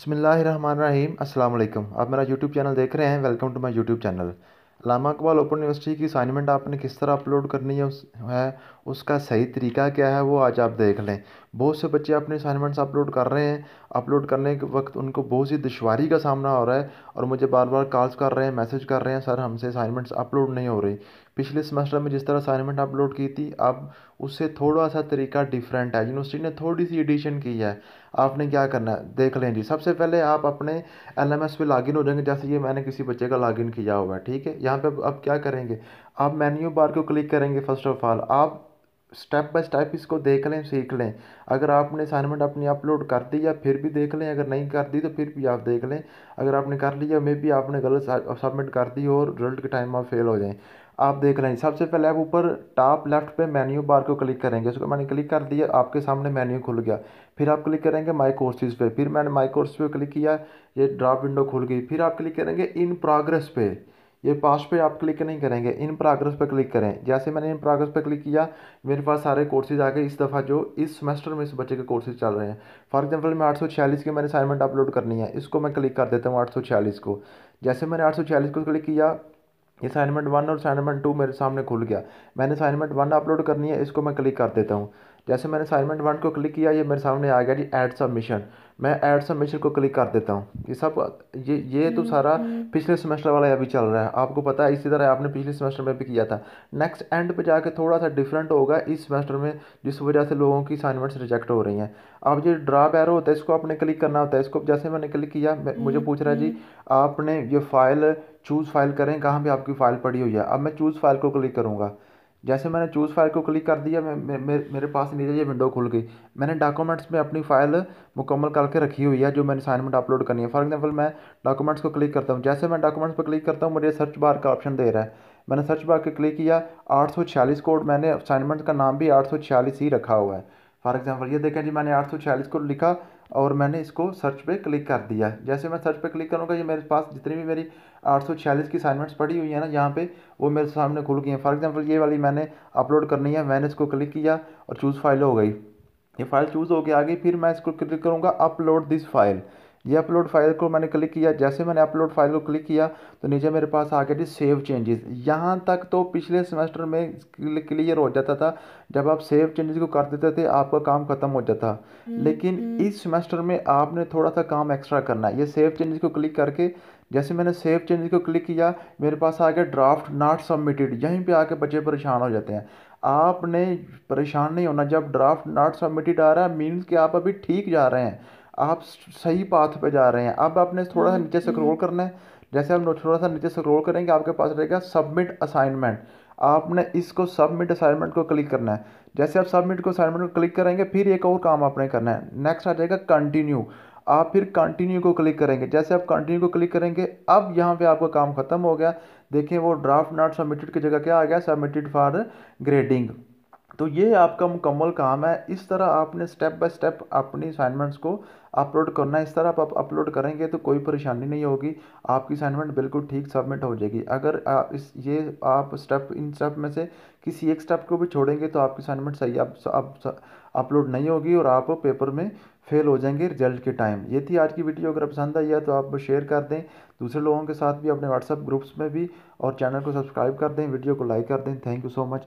बसमीम असल आप मेरा यूट्यूब चैनल देख रहे हैं welcome to my YouTube channel Allama Iqbal open university की असाइनमेंट आपने किस तरह अपलोड करनी है उस है उसका सही तरीका क्या है वो आज आप देख लें बहुत से बच्चे अपने असाइनमेंट्स अपलोड कर रहे हैं अपलोड करने के वक्त उनको बहुत सी दुशारी का सामना हो रहा है और मुझे बार बार कॉल्स कर रहे हैं मैसेज कर रहे हैं सर हमसे असाइनमेंट्स अपलोड नहीं हो रही पिछले सेमेस्टर में जिस तरह असाइनमेंट अपलोड की थी अब उससे थोड़ा सा तरीका डिफरेंट है यूनिवर्सिटी ने थोड़ी सी एडिशन की है आपने क्या करना है देख लें जी सबसे पहले आप अपने एल एम एस पे लॉगिन हो जाएंगे जैसे ये मैंने किसी बच्चे का लॉगिन किया हुआ है ठीक है यहाँ पे अब, अब क्या करेंगे आप मेन्यू बार को क्लिक करेंगे फर्स्ट ऑफ ऑल आप स्टेप बाय स्टेप इसको देख लें सीख लें अगर आपने असाइनमेंट अपनी अपलोड कर दी या फिर भी देख लें अगर नहीं कर दी तो फिर भी आप देख लें अगर आपने कर लिया मे भी आपने गलत सबमिट कर दी और रिजल्ट के टाइम आप फेल हो जाएं आप देख लें सबसे पहले आप ऊपर टॉप लेफ्ट पे मेन्यू बार को क्लिक करेंगे उसको मैंने क्लिक कर दिया आपके सामने मेन्यू खुल गया फिर आप क्लिक करेंगे माई कोर्सेज पे फिर मैंने माई कोर्स पे क्लिक किया ये ड्रॉप विंडो खुल गई फिर आप क्लिक करेंगे इन प्रोग्रेस पे ये पास पे आप क्लिक नहीं करेंगे इन प्रोग्रेस पर क्लिक करें जैसे मैंने इन प्रोग्रेस पर क्लिक किया मेरे पास सारे कोर्सेज आ गए इस दफ़ा जो इस सेमेस्टर में इस बच्चे के कोर्सेज चल रहे हैं फॉर एग्जांपल मैं आठ की मैंने असाइनमेंट अपलोड करनी है इसको मैं क्लिक कर देता हूँ आठ को जैसे मैंने आठ को क्लिक किया असाइनमेंट वन और असाइनमेंट टू मेरे सामने खुल गया मैंने असाइनमेंट वन अपलोड करनी है इसको मैं क्लिक कर देता हूँ जैसे मैंने असाइनमेंट वन को क्लिक किया ये मेरे सामने आ गया जी एड सबमिशन मैं ऐड सबमिशन को क्लिक कर देता हूँ ये सब ये ये तो हम्म, सारा हम्म। पिछले सेमेस्टर वाला अभी चल रहा है आपको पता है इसी तरह आपने पिछले सेमेस्टर में भी किया था नेक्स्ट एंड पे जाके थोड़ा सा डिफरेंट होगा इस सेमेस्टर में जिस वजह से लोगों की असाइनमेंट्स रिजेक्ट हो रही हैं अब ये ड्रा बैरो होता है इसको आपने क्लिक करना होता है इसको जैसे मैंने क्लिक किया मुझे हम्म, पूछ रहा है जी आपने ये फाइल चूज़ फाइल करें कहाँ पर आपकी फ़ाइल पड़ी हुई है अब मैं चूज़ फाइल को क्लिक करूँगा जैसे मैंने चूज़ फाइल को क्लिक कर दिया मे, मेरे पास नीचे ये विंडो खुल गई मैंने डॉक्यूमेंट्स में अपनी फ़ाइल मुकम्मल करके रखी हुई है जो मैंने असाइनमेंट अपलोड करनी है फॉर एग्जांपल मैं डॉक्यूमेंट्स को क्लिक करता हूँ जैसे मैं डॉक्यूमेंट्स पर क्लिक करता हूँ मुझे सर्च बार का ऑप्शन दे रहा है मैंने सर्च बार के क्लिक किया आठ कोड मैंने असाइनमेंट का नाम भी आठ ही रखा हुआ है फॉर एग्जाम्पल ये देखें जी मैंने आठ को लिखा और मैंने इसको सर्च पे क्लिक कर दिया जैसे मैं सर्च पे क्लिक करूँगा ये मेरे पास जितनी भी मेरी आठ सौ छियालीस की असाइनमेंट्स पड़ी हुई है ना यहाँ पे वो मेरे सामने खुल गई हैं फॉर एग्जांपल ये वाली मैंने अपलोड करनी है मैंने इसको क्लिक किया और चूज़ फाइल हो गई ये फाइल चूज़ हो के आगे फिर मैं इसको क्लिक करूँगा अपलोड दिस फाइल ये अपलोड फाइल को मैंने क्लिक किया जैसे मैंने अपलोड फाइल को क्लिक किया तो नीचे मेरे पास आ गया थी सेव चेंजेस यहाँ तक तो पिछले सेमेस्टर में क्लियर हो जाता था जब आप सेव चेंजेस को कर देते थे आपका काम खत्म हो जाता हम्म, लेकिन हम्म। इस सेमेस्टर में आपने थोड़ा सा काम एक्स्ट्रा करना है ये सेव चेंजेस को क्लिक करके जैसे मैंने सेव चेंजेस को क्लिक किया मेरे पास आ गया ड्राफ्ट नॉट सबमिटेड यहीं पर आके बच्चे परेशान हो जाते हैं आपने परेशान नहीं होना जब ड्राफ्ट नॉट सबमिटेड आ रहा है मीन्स कि आप अभी ठीक जा रहे हैं आप सही पाथ पे जा रहे हैं अब आपने थोड़ा सा हम्म, नीचे हम्म। स्क्रॉल करना है जैसे आप थोड़ा सा नीचे स्क्रॉल करेंगे आपके पास रहेगा सबमिट असाइनमेंट आपने इसको सबमिट असाइनमेंट को क्लिक करना है जैसे आप सबमिट को असाइनमेंट को क्लिक करेंगे फिर एक और काम आपने करना है नेक्स्ट आ जाएगा कंटिन्यू आप फिर कंटिन्यू को क्लिक करेंगे जैसे आप कंटिन्यू को क्लिक करेंगे अब यहाँ पे आपका काम खत्म हो गया देखें वो ड्राफ्ट नॉट सबमिटेड की जगह क्या आ गया सबमिटेड फॉर ग्रेडिंग तो ये आपका मुकम्मल काम है इस तरह आपने स्टेप बाय स्टेप अपनी असाइनमेंट्स को अपलोड करना है इस तरह आप अपलोड करेंगे तो कोई परेशानी नहीं होगी आपकी असाइनमेंट बिल्कुल ठीक सबमिट हो जाएगी अगर आप इस ये आप स्टेप इन स्टेप में से किसी एक स्टेप को भी छोड़ेंगे तो आपकी असाइनमेंट सही आप अपलोड नहीं होगी और आप पेपर में फेल हो जाएंगे रिजल्ट के टाइम ये थी आज की वीडियो अगर पसंद आई है तो आप शेयर कर दें दूसरे लोगों के साथ भी अपने व्हाट्सअप ग्रुप्स में भी और चैनल को सब्सक्राइब कर दें वीडियो को लाइक कर दें थैंक यू सो मच